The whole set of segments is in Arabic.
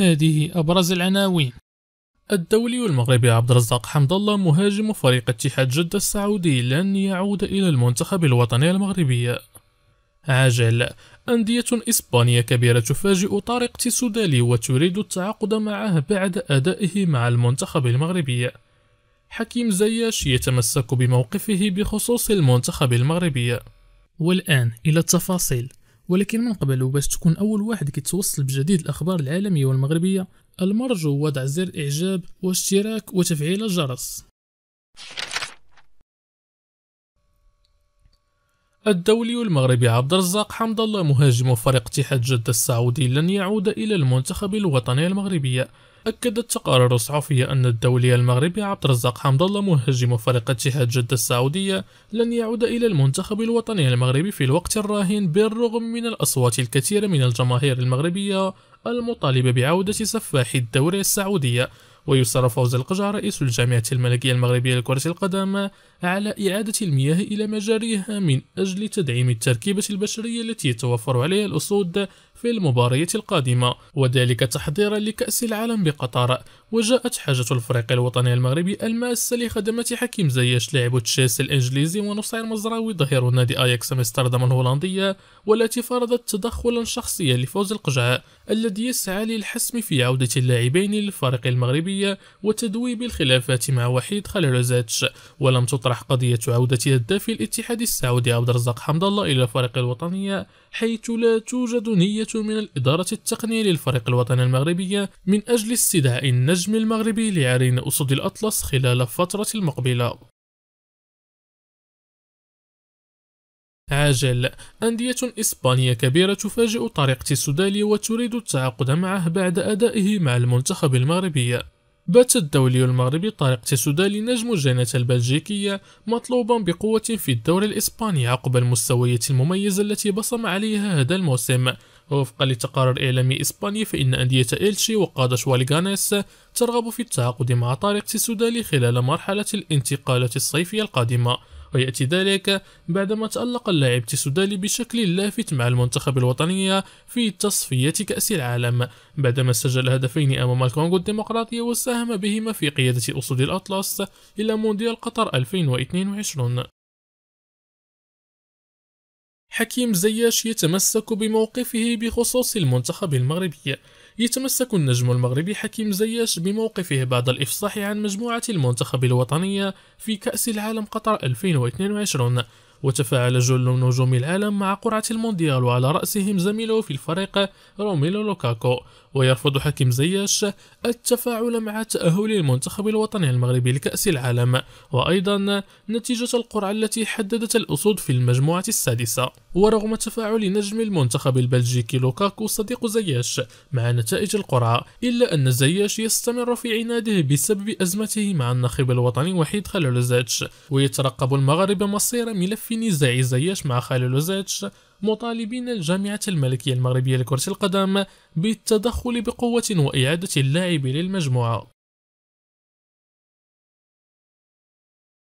هذه أبرز العناوين الدولي المغربي عبد الرزاق حمد الله مهاجم فريق اتحاد جدة السعودي لن يعود إلى المنتخب الوطني المغربي عجل أندية إسبانية كبيرة تفاجئ طارق تسودالي وتريد التعاقد معه بعد أدائه مع المنتخب المغربي حكيم زياش يتمسك بموقفه بخصوص المنتخب المغربي والآن إلى التفاصيل ولكن من قبل وباش تكون أول واحد كيتوصل بجديد الأخبار العالمية والمغربية المرجو وضع زر إعجاب واشتراك وتفعيل الجرس الدولي المغربي عبد الرزاق حمد الله مهاجم فريق اتحاد جدة السعودي لن يعود إلى المنتخب الوطني المغربي أكدت تقارير صحفية أن الدولي المغربي عبد الرزاق حمد الله مهاجم فريق اتحاد جدة السعودية لن يعود إلى المنتخب الوطني المغربي في الوقت الراهن بالرغم من الأصوات الكثيرة من الجماهير المغربية المطالبة بعودة سفاح الدوري السعودية ويصر فوز القجع رئيس الجامعة الملكية المغربية لكرة القدم على إعادة المياه إلى مجاريها من أجل تدعيم التركيبة البشرية التي يتوفر عليها الأسود في المباراة القادمة وذلك تحضيرا لكأس العالم بقطر وجاءت حاجة الفريق الوطني المغربي الماسة لخدمة حكيم زياش لاعب تشيس الإنجليزي ونصير مزراوي ظهير نادي أياكس أمستردام الهولندية والتي فرضت تدخلا شخصيا لفوز القجعاء الذي يسعى للحسم في عودة اللاعبين للفريق المغربي وتذويب الخلافات مع وحيد خليلوزاتش ولم تطرح قضية عودة هداف الاتحاد السعودي عبد الرزاق حمد الله إلى الفريق الوطني حيث لا توجد نية من الإدارة التقنية للفريق الوطني المغربي من أجل استدعاء النجم المغربي لعرين أسود الأطلس خلال الفترة المقبلة عاجل أندية إسبانية كبيرة تفاجئ طريقة السودالي وتريد التعاقد معه بعد أدائه مع المنتخب المغربي بات الدولي المغربي طارق تسودالي نجم الجنة البلجيكية مطلوبا بقوة في الدوري الإسباني عقب المستويات المميزة التي بصم عليها هذا الموسم ووفقا لتقارير إعلامي إسباني فإن أندية إلشي وقادة والغانيس ترغب في التعاقد مع طارق تسودالي خلال مرحلة الانتقالات الصيفية القادمة ويأتي ذلك بعدما تألق اللاعب تسودالي بشكل لافت مع المنتخب الوطني في تصفية كأس العالم بعدما سجل هدفين أمام الكونغو الديمقراطية وساهم بهما في قيادة أسود الأطلس إلى مونديال قطر 2022 حكيم زياش يتمسك بموقفه بخصوص المنتخب المغربي يتمسك النجم المغربي حكيم زياش بموقفه بعد الإفصاح عن مجموعة المنتخب الوطنية في كأس العالم قطر 2022 وتفاعل جل نجوم العالم مع قرعة المونديال وعلى رأسهم زميله في الفريق روميلو لوكاكو ويرفض حكيم زياش التفاعل مع تأهل المنتخب الوطني المغربي لكأس العالم وأيضا نتيجة القرعة التي حددت الأسود في المجموعة السادسة ورغم تفاعل نجم المنتخب البلجيكي لوكاكو صديق زياش مع نتائج القرعة إلا أن زياش يستمر في عناده بسبب أزمته مع الناخب الوطني وحيد خلولزاتش ويترقب المغرب مصير ملف في نزاع زياش مع خالد لوزيتش مطالبين الجامعة الملكية المغربية لكرة القدم بالتدخل بقوة وإعادة اللاعب للمجموعة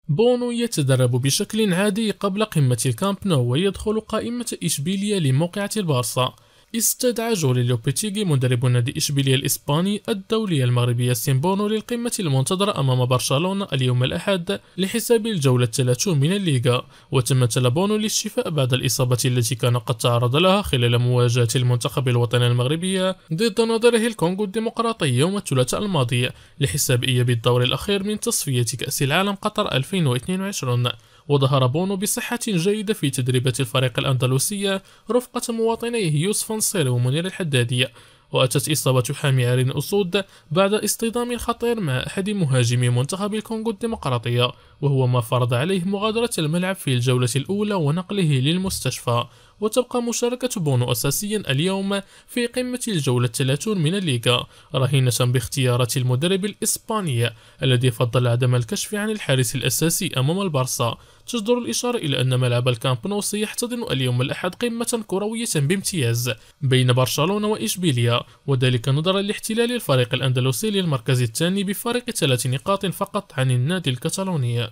بونو يتدرب بشكل عادي قبل قمة الكامب نو ويدخل قائمة إشبيلية لموقعة البارسا استدعى جولي بيتيغي مدرب نادي إشبيلية الإسباني الدولي المغربية سيمبونو للقمة المنتظرة أمام برشلونة اليوم الأحد لحساب الجولة 30 من الليغا وتم بونو للشفاء بعد الإصابة التي كان قد تعرض لها خلال مواجهة المنتخب الوطني المغربي ضد نظره الكونغو الديمقراطي يوم الثلاثاء الماضي لحساب إياب الدور الأخير من تصفية كأس العالم قطر 2022 وظهر بونو بصحة جيدة في تدريبات الفريق الأندلسية رفقة مواطنيه يوسف نصير ومنير الحدادية وأتت إصابة حامي عرين أسود بعد اصطدام خطير مع أحد مهاجمي منتخب الكونغو الديمقراطية وهو ما فرض عليه مغادرة الملعب في الجولة الأولى ونقله للمستشفى وتبقى مشاركة بونو أساسيا اليوم في قمة الجولة الثلاثون من الليغا رهينة باختيارات المدرب الإسباني الذي فضل عدم الكشف عن الحارس الأساسي أمام البارسا تجدر الإشارة إلى أن ملعب الكامب نو سيحتضن اليوم الأحد قمة كروية بامتياز بين برشلونة وإشبيليا وذلك نظرا لاحتلال الفريق الأندلسي للمركز الثاني بفارق ثلاث نقاط فقط عن النادي الكتالوني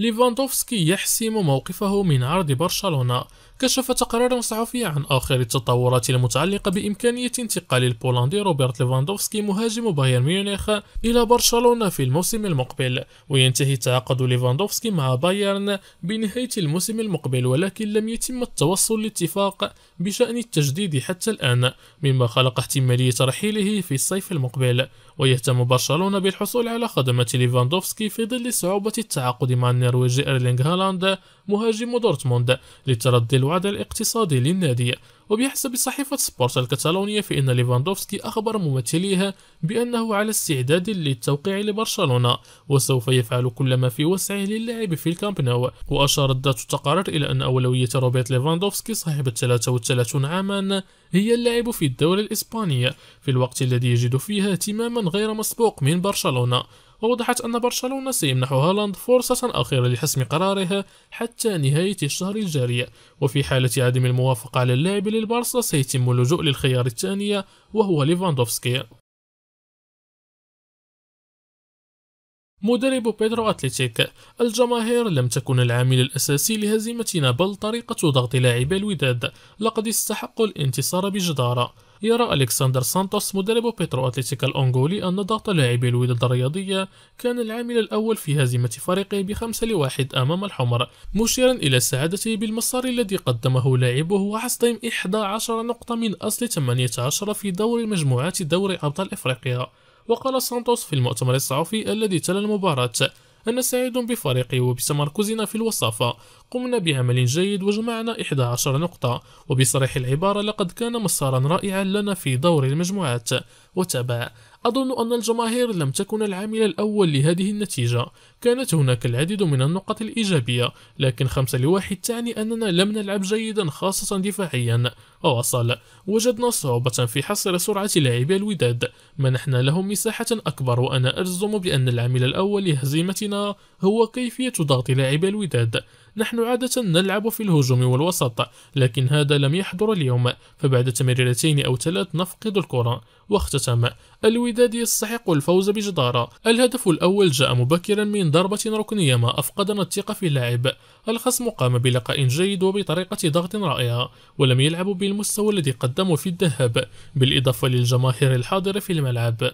ليفاندوفسكي يحسم موقفه من عرض برشلونة كشف تقرير صحفي عن آخر التطورات المتعلقة بإمكانية انتقال البولندي روبرت ليفاندوفسكي مهاجم بايرن ميونخ إلى برشلونة في الموسم المقبل وينتهي تعاقد ليفاندوفسكي مع بايرن بنهاية الموسم المقبل ولكن لم يتم التوصل لاتفاق بشأن التجديد حتى الآن مما خلق احتمالية رحيله في الصيف المقبل ويهتم برشلونة بالحصول على خدمة ليفاندوفسكي في ظل صعوبة التعاقد مع النرويجي إيرلينغ هالاند مهاجم دورتموند لتردي الوعد الاقتصادي للنادي وبحسب صحيفة سبورت الكتالونية فإن ليفاندوفسكي أخبر ممثليها بأنه على استعداد للتوقيع لبرشلونة وسوف يفعل كل ما في وسعه للعب في الكامب نو وأشارت ذات التقارير إلى أن أولوية روبرت ليفاندوفسكي صاحب 33 عاما هي اللعب في الدولة الإسبانية في الوقت الذي يجد فيها اهتماما غير مسبوق من برشلونة ووضحت أن برشلونة سيمنح هالاند فرصة أخيرة لحسم قرارها حتى نهاية الشهر الجاري وفي حالة عدم الموافقة على اللاعب للبارسا سيتم اللجوء للخيار الثانية وهو ليفاندوفسكي مدرب بيدرو أتليتيك الجماهير لم تكن العامل الأساسي لهزيمتنا بل طريقة ضغط لاعبي الوداد لقد استحقوا الانتصار بجدارة يرى ألكسندر سانتوس مدرب بيترو أتلتيكا الأنغولي أن ضغط لاعبي الوداد الرياضية كان العامل الأول في هزيمة فريقه بخمسة لواحد أمام الحمر مشيرا إلى سعادته بالمسار الذي قدمه لاعبه وحصدهم 11 نقطة من أصل 18 في دور مجموعات دوري أبطال إفريقيا وقال سانتوس في المؤتمر الصحفي الذي تلا المباراة أنا سعيد بفريقي وبتمركزنا في الوصافة قمنا بعمل جيد وجمعنا 11 نقطة وبصريح العبارة لقد كان مسارا رائعا لنا في دور المجموعات وتابع أظن أن الجماهير لم تكن العامل الأول لهذه النتيجة كانت هناك العديد من النقط الإيجابية لكن خمسة لواحد تعني أننا لم نلعب جيدا خاصة دفاعيا وصل وجدنا صعوبة في حصر سرعة لاعبي الوداد منحنا لهم مساحة أكبر وأنا أجزم بأن العامل الأول لهزيمتنا هو كيفية ضغط لاعبي الوداد نحن عادة نلعب في الهجوم والوسط لكن هذا لم يحضر اليوم فبعد تمريرتين أو ثلاث نفقد الكرة واختتم الوداد يستحق الفوز بجدارة الهدف الأول جاء مبكرا من ضربة ركنية ما أفقدنا الثقة في اللاعب الخصم قام بلقاء جيد وبطريقة ضغط رائعة ولم يلعبوا بالمستوى الذي قدموا في الذهاب بالإضافة للجماهير الحاضرة في الملعب